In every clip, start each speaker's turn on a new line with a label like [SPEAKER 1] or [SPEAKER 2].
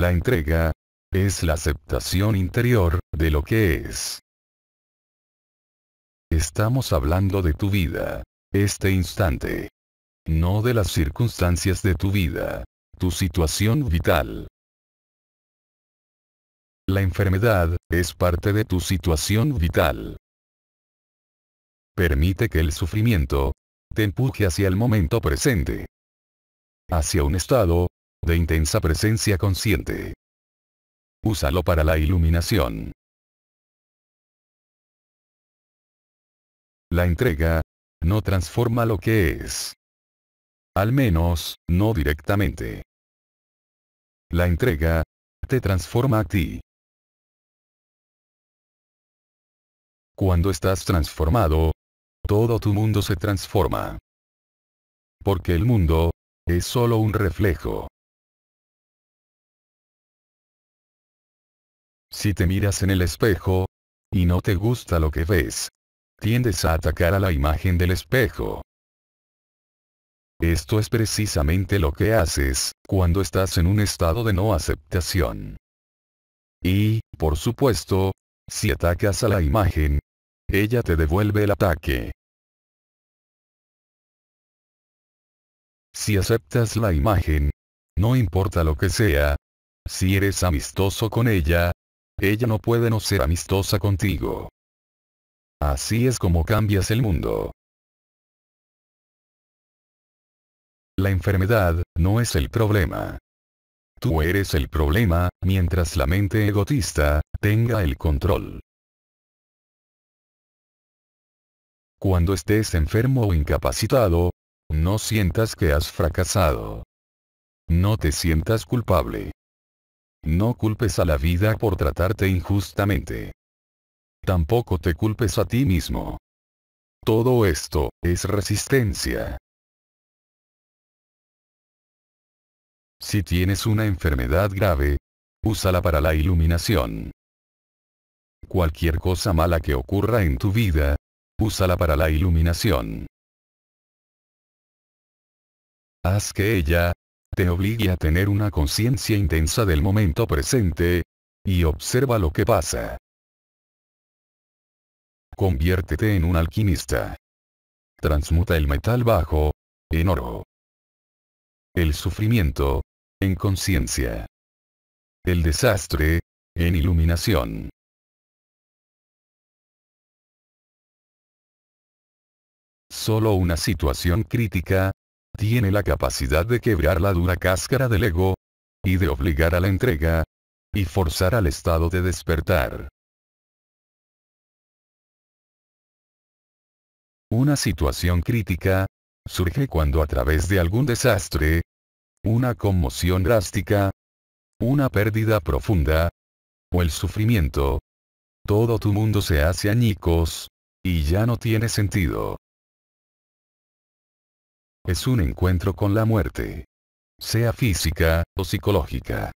[SPEAKER 1] La entrega es
[SPEAKER 2] la aceptación interior de lo que es. Estamos hablando de tu vida, este instante. No de las circunstancias de tu vida, tu situación vital. La enfermedad es parte de tu situación vital. Permite que el sufrimiento te empuje hacia el momento presente. Hacia un estado de intensa presencia consciente.
[SPEAKER 1] Úsalo para la iluminación.
[SPEAKER 2] La entrega, no transforma lo que es. Al menos, no directamente. La entrega, te transforma a
[SPEAKER 1] ti. Cuando estás transformado, todo tu mundo se transforma. Porque el mundo, es solo un reflejo.
[SPEAKER 2] Si te miras en el espejo, y no te gusta lo que ves, tiendes a atacar a la imagen del espejo. Esto es precisamente lo que haces, cuando estás en un estado de no aceptación. Y, por supuesto, si atacas a la imagen, ella te devuelve
[SPEAKER 1] el ataque. Si
[SPEAKER 2] aceptas la imagen, no importa lo que sea, si eres amistoso con ella, ella no puede no ser amistosa contigo. Así es como
[SPEAKER 1] cambias el mundo. La
[SPEAKER 2] enfermedad, no es el problema. Tú eres el problema, mientras la mente egotista, tenga el control. Cuando estés enfermo o incapacitado, no sientas que has fracasado. No te sientas culpable. No culpes a la vida por tratarte injustamente. Tampoco te culpes a ti mismo. Todo esto, es resistencia. Si tienes una enfermedad grave, úsala para la iluminación. Cualquier cosa mala que ocurra en tu vida, úsala para la iluminación. Haz que ella, te obligue a tener una conciencia intensa del momento presente, y observa lo que pasa. Conviértete en un
[SPEAKER 1] alquimista. Transmuta el metal bajo, en oro. El sufrimiento, en conciencia. El desastre, en iluminación.
[SPEAKER 2] Solo una situación crítica, tiene la capacidad de quebrar la dura cáscara del ego, y de obligar a la entrega, y forzar
[SPEAKER 1] al estado de despertar.
[SPEAKER 2] Una situación crítica, surge cuando a través de algún desastre, una conmoción drástica, una pérdida profunda, o el sufrimiento, todo tu mundo se hace añicos, y ya no tiene sentido. Es un encuentro con la muerte.
[SPEAKER 1] Sea física o psicológica.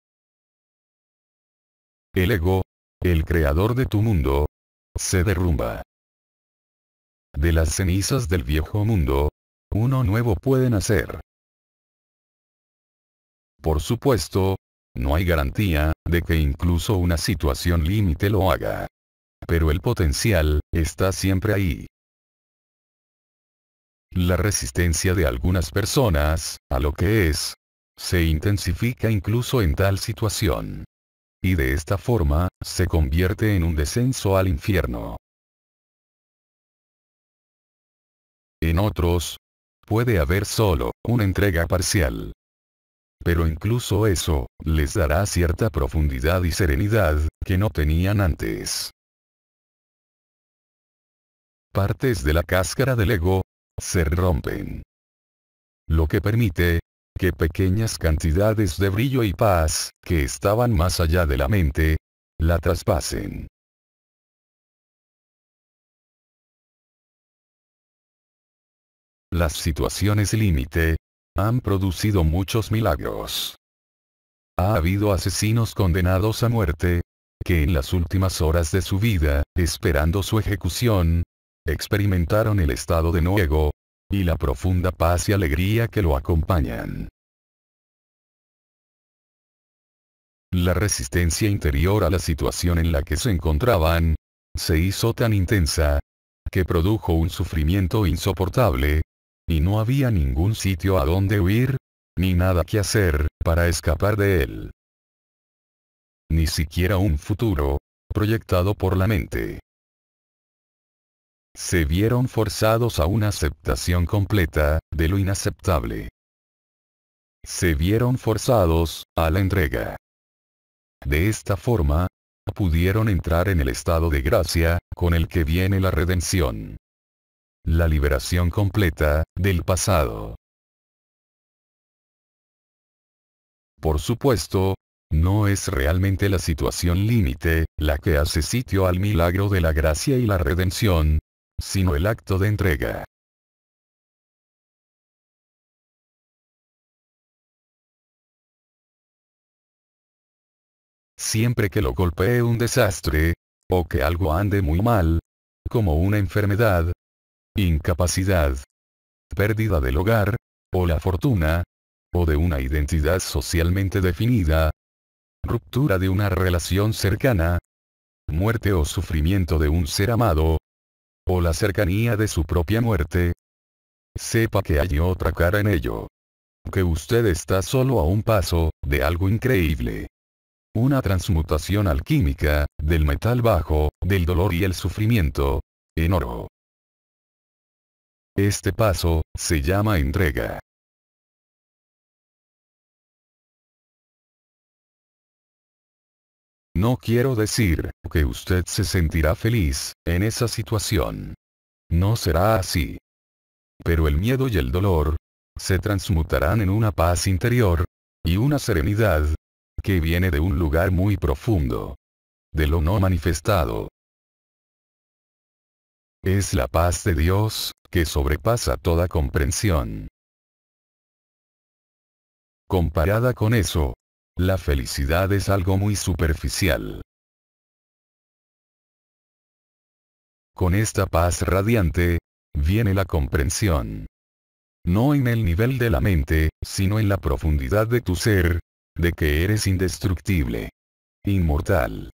[SPEAKER 2] El ego, el creador de tu mundo, se derrumba. De las cenizas del viejo mundo, uno nuevo puede nacer. Por supuesto, no hay garantía de que incluso una situación límite lo haga. Pero el potencial está siempre ahí. La resistencia de algunas personas, a lo que es, se intensifica incluso en tal situación. Y de esta forma, se convierte en un descenso al infierno. En otros, puede haber solo una entrega parcial. Pero incluso eso, les dará cierta profundidad y serenidad, que no tenían antes. Partes de la cáscara del ego, se rompen. Lo que permite, que pequeñas cantidades de brillo y paz, que estaban más allá de la mente, la traspasen. Las situaciones límite, han producido muchos milagros. Ha habido asesinos condenados a muerte, que en las últimas horas de su vida, esperando su ejecución, experimentaron el estado de no ego, y la profunda paz y alegría que lo acompañan. La resistencia interior a la situación en la que se encontraban, se hizo tan intensa, que produjo un sufrimiento insoportable, y no había ningún sitio a donde huir, ni nada que hacer, para escapar de él. Ni siquiera un futuro, proyectado por la mente se vieron forzados a una aceptación completa, de lo inaceptable. Se vieron forzados, a la entrega. De esta forma, pudieron entrar en el estado de gracia, con el que viene la redención. La liberación completa, del pasado. Por supuesto, no es realmente la situación límite, la que hace sitio al milagro de la gracia y la redención, sino el acto de entrega.
[SPEAKER 1] Siempre que lo
[SPEAKER 2] golpee un desastre, o que algo ande muy mal, como una enfermedad, incapacidad, pérdida del hogar, o la fortuna, o de una identidad socialmente definida, ruptura de una relación cercana, muerte o sufrimiento de un ser amado, o la cercanía de su propia muerte, sepa que hay otra cara en ello. Que usted está solo a un paso, de algo increíble. Una transmutación alquímica, del metal bajo, del dolor y el sufrimiento, en oro. Este paso, se llama entrega. No quiero decir que usted se sentirá feliz en esa situación. No será así. Pero el miedo y el dolor se transmutarán en una paz interior y una serenidad que viene de un lugar muy profundo. De lo no manifestado. Es la paz de Dios, que sobrepasa toda comprensión. Comparada con eso, la felicidad es algo muy superficial. Con esta paz radiante, viene la comprensión. No en el nivel de la mente, sino en la profundidad de tu ser, de que eres indestructible. Inmortal.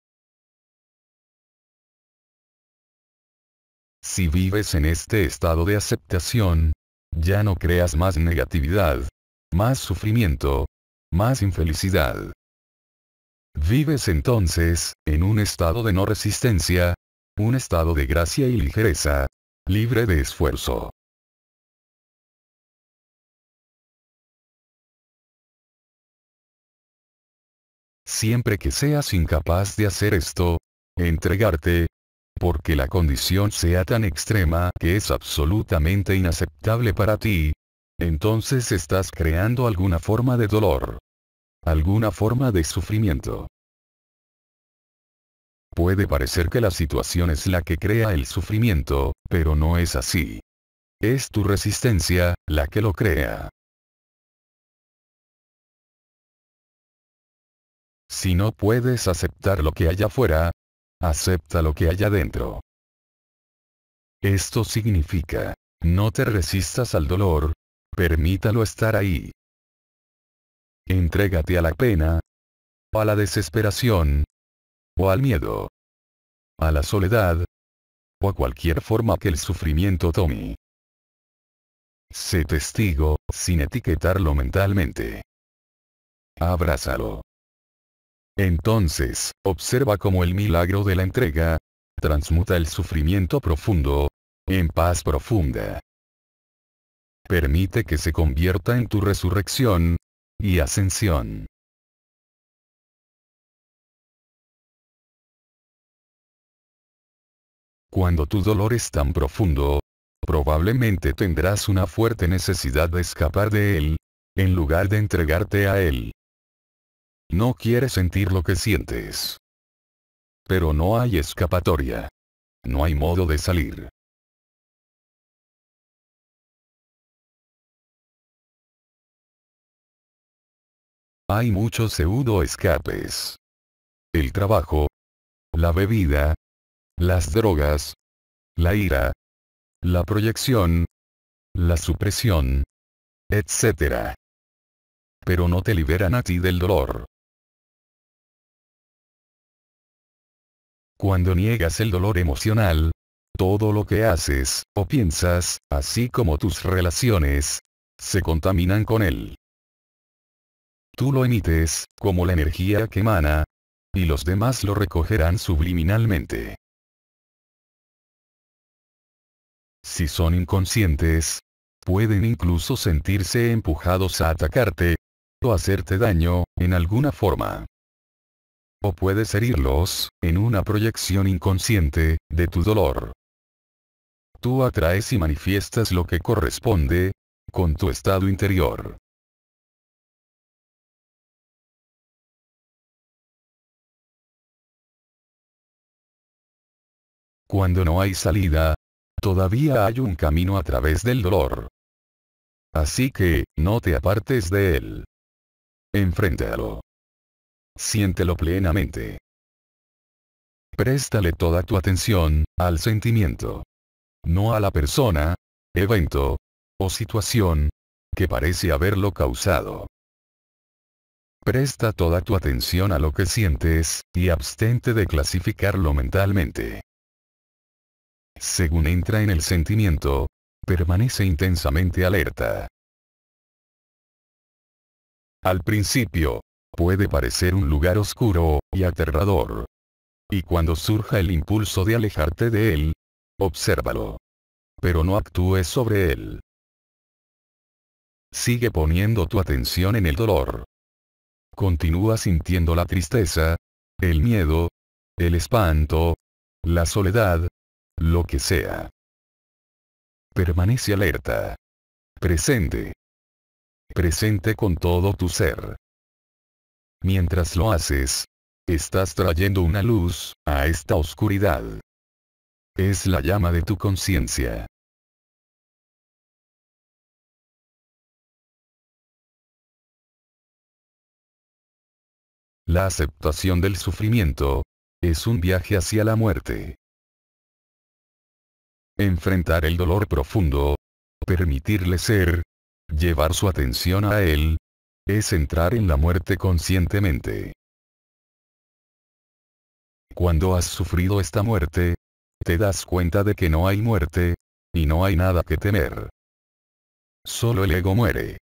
[SPEAKER 1] Si vives en
[SPEAKER 2] este estado de aceptación, ya no creas más negatividad, más sufrimiento, más infelicidad. Vives entonces, en un estado de no resistencia, un estado de gracia y ligereza,
[SPEAKER 1] libre de esfuerzo.
[SPEAKER 2] Siempre que seas incapaz de hacer esto, entregarte, porque la condición sea tan extrema que es absolutamente inaceptable para ti, entonces estás creando alguna forma de dolor. Alguna forma de sufrimiento. Puede parecer que la situación es la que crea el sufrimiento, pero no es así. Es tu resistencia, la que lo crea.
[SPEAKER 1] Si no puedes aceptar lo que
[SPEAKER 2] hay afuera, acepta lo que hay adentro. Esto significa, no te resistas al dolor, Permítalo estar ahí. Entrégate a la pena, a la desesperación, o al miedo, a la soledad, o a cualquier forma que el sufrimiento tome. Sé testigo, sin etiquetarlo mentalmente. Abrázalo. Entonces, observa cómo el milagro de la entrega transmuta el sufrimiento profundo en paz profunda permite que se convierta en tu resurrección
[SPEAKER 1] y ascensión.
[SPEAKER 2] Cuando tu dolor es tan profundo, probablemente tendrás una fuerte necesidad de escapar de él, en lugar de entregarte a él. No quieres sentir lo que sientes. Pero no hay escapatoria. No hay modo de salir.
[SPEAKER 1] Hay muchos pseudo-escapes. El trabajo. La bebida. Las drogas. La ira. La proyección. La supresión. Etc. Pero no te liberan a ti del dolor.
[SPEAKER 2] Cuando niegas el dolor emocional, todo lo que haces, o piensas, así como tus relaciones, se contaminan con él tú lo emites, como la energía que emana, y los demás lo recogerán subliminalmente. Si son inconscientes, pueden incluso sentirse empujados a atacarte, o hacerte daño, en alguna forma. O puedes herirlos, en una proyección inconsciente, de tu dolor. Tú atraes y manifiestas lo que corresponde, con tu estado interior. Cuando no hay salida, todavía hay un camino a través del dolor. Así que, no te apartes de él. Enfréntalo. Siéntelo plenamente. Préstale toda tu atención, al sentimiento. No a la persona, evento, o situación, que parece haberlo causado. Presta toda tu atención a lo que sientes, y abstente de clasificarlo mentalmente según entra en el sentimiento, permanece intensamente alerta. Al principio, puede parecer un lugar oscuro y aterrador. Y cuando surja el impulso de alejarte de él, obsérvalo. Pero no actúes sobre él. Sigue poniendo tu atención en el dolor. Continúa sintiendo la tristeza, el miedo, el espanto, la soledad, lo que sea. Permanece alerta. Presente. Presente con todo tu ser. Mientras lo haces, estás trayendo una luz a esta oscuridad. Es la llama de tu conciencia.
[SPEAKER 1] La aceptación del sufrimiento
[SPEAKER 2] es un viaje hacia la muerte. Enfrentar el dolor profundo. Permitirle ser. Llevar su atención a él. Es entrar en la muerte conscientemente. Cuando has sufrido esta muerte, te das cuenta de que no hay muerte, y no hay nada que temer. Solo el ego muere.